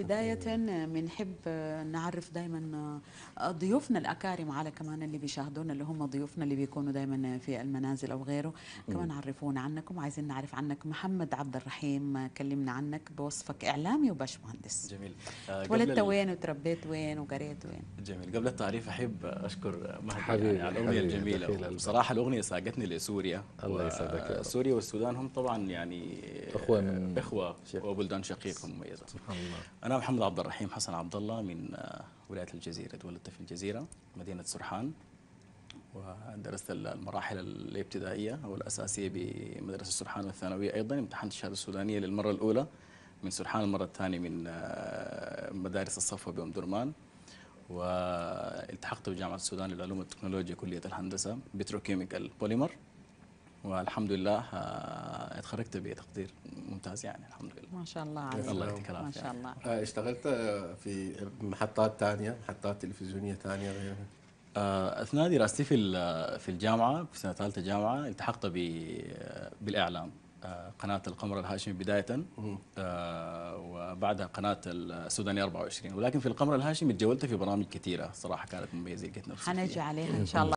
بداية بنحب آه، نعرف دائما آه، ضيوفنا الأكارم على كمان اللي بيشاهدونا اللي هم ضيوفنا اللي بيكونوا دائما آه، في المنازل أو غيره كمان عرفونا عنكم عايزين نعرف عنك محمد عبد الرحيم كلمنا عنك بوصفك إعلامي مهندس جميل ولدت وين وتربيت وين وقريت وين جميل قبل التعريف أحب أشكر مهدي يعني على الأغنية الجميلة بصراحة الأغنية ساقتني لسوريا الله يسعدك سوريا والسودان هم طبعا يعني أخوة من إخوة وبلدان شقيقة مميزة سبحان الله أنا محمد عبد الرحيم حسن عبد الله من آه، ولاية الجزيرة تولدت في الجزيرة مدينة سرحان ودرست المراحل الابتدائية والأساسية بمدرسة سرحان والثانوية أيضا امتحنت الشهادة السودانية للمرة الأولى من سرحان المرة الثانية من آه، مدارس الصفوة بأم درمان والتحقت بجامعة السودان للعلوم والتكنولوجيا كلية الهندسة بتروكيميكال بوليمر والحمد لله آه، تخرجت بتقدير ممتاز يعني الحمد لله ما شاء الله عليك الله يعطيك العافيه ما شاء الله يعني. اشتغلت آه، في محطات ثانيه محطات تلفزيونيه ثانيه غيرها آه، اثناء دراستي في في الجامعه في سنه ثالثه جامعه التحقت بالاعلام قناة القمر الهاشمي بداية وبعدها قناة السوداني 24 ولكن في القمر الهاشمي تجولت في برامج كثيرة صراحة كانت مميزة لقيت نفسي حنجي عليها إن شاء الله